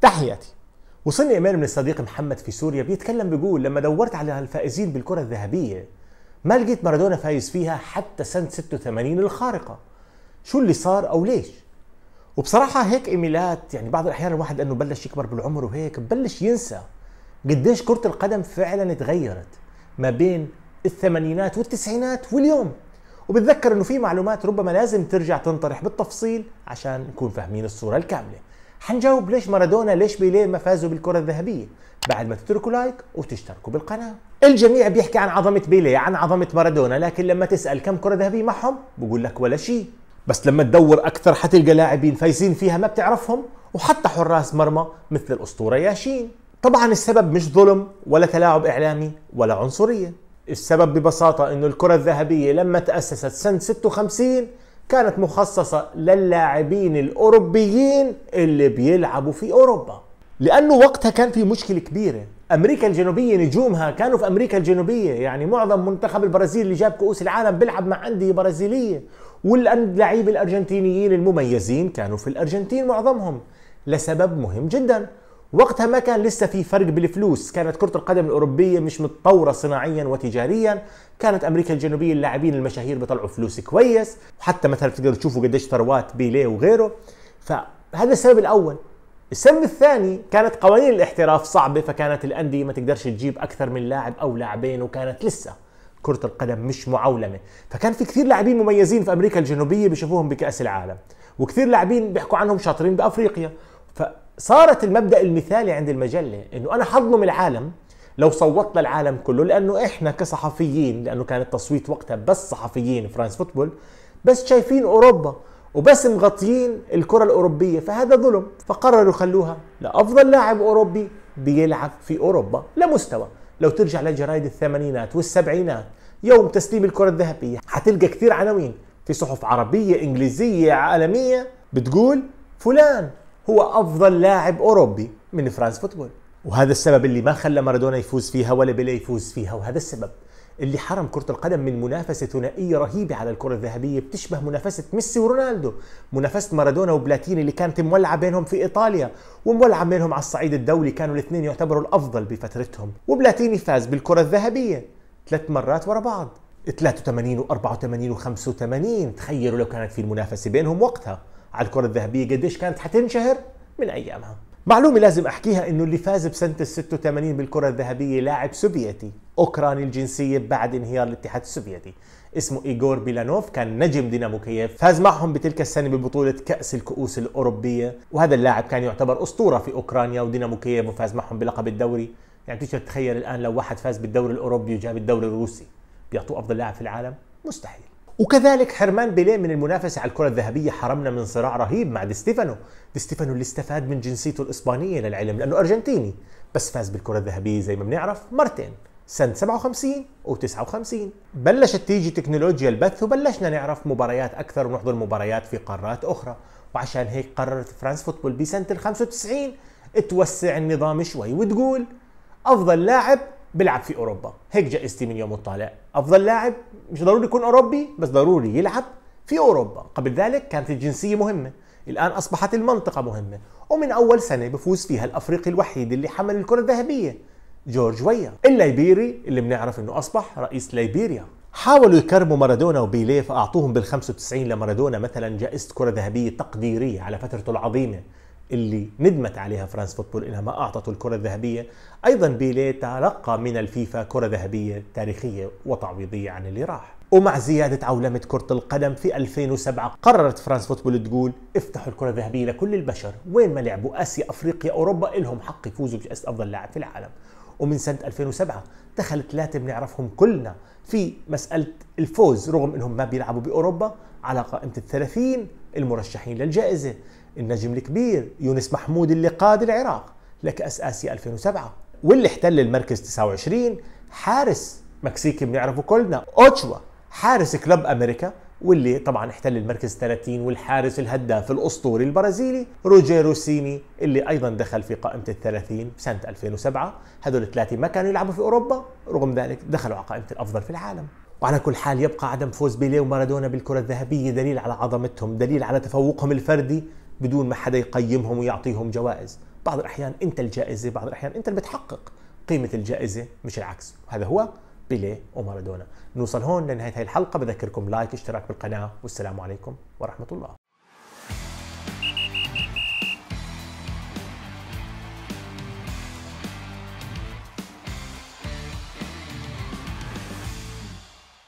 تحياتي وصلني ايميل من الصديق محمد في سوريا بيتكلم بيقول لما دورت على الفائزين بالكره الذهبيه ما لقيت مارادونا فايز فيها حتى سنه 86 الخارقه شو اللي صار او ليش وبصراحة هيك ايميلات يعني بعض الأحيان الواحد لانه بلش يكبر بالعمر وهيك ببلش ينسى قديش كرة القدم فعلا تغيرت ما بين الثمانينات والتسعينات واليوم وبتذكر أنه في معلومات ربما لازم ترجع تنطرح بالتفصيل عشان نكون فاهمين الصورة الكاملة حنجاوب ليش مارادونا ليش بيليه ما فازوا بالكره الذهبيه بعد ما تتركوا لايك وتشتركوا بالقناه الجميع بيحكي عن عظمه بيليه عن عظمه مارادونا لكن لما تسال كم كره ذهبيه معهم بقول لك ولا شيء بس لما تدور اكثر حتلقى لاعبين فايزين فيها ما بتعرفهم وحتى حراس مرمى مثل الاسطوره ياشين طبعا السبب مش ظلم ولا تلاعب اعلامي ولا عنصريه السبب ببساطة أنه الكرة الذهبية لما تأسست سنة 56 كانت مخصصة للاعبين الأوروبيين اللي بيلعبوا في أوروبا لأنه وقتها كان في مشكلة كبيرة أمريكا الجنوبية نجومها كانوا في أمريكا الجنوبية يعني معظم منتخب البرازيل اللي جاب كؤوس العالم بيلعب مع أندية برازيلية واللعيب الأرجنتينيين المميزين كانوا في الأرجنتين معظمهم لسبب مهم جدا وقتها ما كان لسه في فرق بالفلوس كانت كرة القدم الأوروبية مش متطورة صناعيا وتجاريا كانت أمريكا الجنوبية اللاعبين المشاهير بيطلعوا فلوس كويس وحتى مثلا بتقدر تشوفوا قديش ثروات بيليه وغيره فهذا السبب الأول السبب الثاني كانت قوانين الاحتراف صعبة فكانت الأندية ما تقدرش تجيب أكثر من لاعب أو لاعبين وكانت لسه كرة القدم مش معولمة فكان في كثير لاعبين مميزين في أمريكا الجنوبية بيشوفوهم بكأس العالم وكثير لاعبين بيحكوا عنهم شاطرين بأفريقيا ف صارت المبدا المثالي عند المجله انه انا حظلم العالم لو صوتنا العالم كله لانه احنا كصحفيين لانه كان التصويت وقتها بس صحفيين فرانس فوتبول بس شايفين اوروبا وبس مغطيين الكره الاوروبيه فهذا ظلم فقرروا يخلوها لافضل لاعب اوروبي بيلعب في اوروبا لمستوى لو ترجع لجرايد الثمانينات والسبعينات يوم تسليم الكره الذهبيه حتلقى كثير عناوين في صحف عربيه انجليزيه عالميه بتقول فلان هو أفضل لاعب أوروبي من فرانس فوتبول وهذا السبب اللي ما خلى مارادونا يفوز فيها ولا بيلي يفوز فيها وهذا السبب اللي حرم كرة القدم من منافسة ثنائية رهيبة على الكرة الذهبية بتشبه منافسة ميسي ورونالدو منافسة مارادونا وبلاتيني اللي كانت مولعة بينهم في إيطاليا ومولعة بينهم على الصعيد الدولي كانوا الاثنين يعتبروا الأفضل بفترتهم وبلاتيني فاز بالكرة الذهبية ثلاث مرات ورا بعض 83 و84 و85 تخيلوا لو كانت في المنافسة بينهم وقتها على الكرة الذهبية قديش كانت حتنشهر من أيامها معلومة لازم أحكيها إنه اللي فاز بسنة ال 86 بالكرة الذهبية لاعب سوفيتي أوكراني الجنسية بعد انهيار الاتحاد السوفيتي اسمه إيغور بيلانوف كان نجم دينامو كييف فاز معهم بتلك السنة ببطولة كأس الكؤوس الأوروبية وهذا اللاعب كان يعتبر أسطورة في أوكرانيا ودينامو كييف وفاز معهم بلقب الدوري يعني تقدر تتخيل الآن لو واحد فاز بالدوري الأوروبي وجاب الدوري الروسي بيعطوه أفضل لاعب في العالم مستحيل وكذلك حرمان بيليه من المنافسة على الكرة الذهبية حرمنا من صراع رهيب مع دي ستيفانو دي ستيفانو اللي استفاد من جنسيته الإسبانية للعلم لأنه أرجنتيني بس فاز بالكرة الذهبية زي ما بنعرف مرتين سنة 57 و 59 بلشت تيجي تكنولوجيا البث وبلشنا نعرف مباريات أكثر ونحضر مباريات في قارات أخرى وعشان هيك قررت فرانس فوتبول بسنة ال 95 توسع النظام شوي وتقول أفضل لاعب بيلعب في اوروبا هيك جائزتي من يوم الطالع افضل لاعب مش ضروري يكون اوروبي بس ضروري يلعب في اوروبا قبل ذلك كانت الجنسيه مهمه الان اصبحت المنطقه مهمه ومن اول سنه بفوز فيها الافريقي الوحيد اللي حمل الكره الذهبيه جورج ويا الليبيري اللي بنعرف انه اصبح رئيس ليبيريا حاولوا يكرموا مارادونا وبيليه فاعطوهم بال 95 لمارادونا مثلا جائزه كره ذهبيه تقديريه على فترته العظيمه اللي ندمت عليها فرانس فوتبول انها ما اعطته الكره الذهبيه ايضا بيليه تلقى من الفيفا كره ذهبيه تاريخيه وتعويضيه عن اللي راح ومع زيادة عولمة كرة القدم في 2007 قررت فرانس فوتبول تقول افتحوا الكرة الذهبية لكل البشر وين ما لعبوا آسيا أفريقيا أوروبا إلهم حق يفوزوا بجائزة أفضل لاعب في العالم ومن سنة 2007 دخل ثلاثة بنعرفهم كلنا في مسألة الفوز رغم أنهم ما بيلعبوا بأوروبا على قائمة ال 30 المرشحين للجائزة النجم الكبير يونس محمود اللي قاد العراق لكأس آسيا 2007 واللي احتل المركز 29 حارس مكسيكي بنعرفه كلنا أوتشوا حارس كلوب أمريكا واللي طبعا احتل المركز 30 والحارس الهداف الاسطوري البرازيلي روجيرو سيني اللي ايضا دخل في قائمه ال 30 سنه 2007 هذول الثلاثه ما كانوا يلعبوا في اوروبا رغم ذلك دخلوا على قائمه الافضل في العالم وعلى كل حال يبقى عدم فوز بيليه ومارادونا بالكرة الذهبية دليل على عظمتهم دليل على تفوقهم الفردي بدون ما حدا يقيمهم ويعطيهم جوائز بعض الأحيان أنت الجائزة بعض الأحيان أنت اللي بتحقق قيمة الجائزة مش العكس وهذا هو بيليه ومارادونا نوصل هون لنهاية هاي الحلقة بذكركم لايك اشتراك بالقناة والسلام عليكم ورحمة الله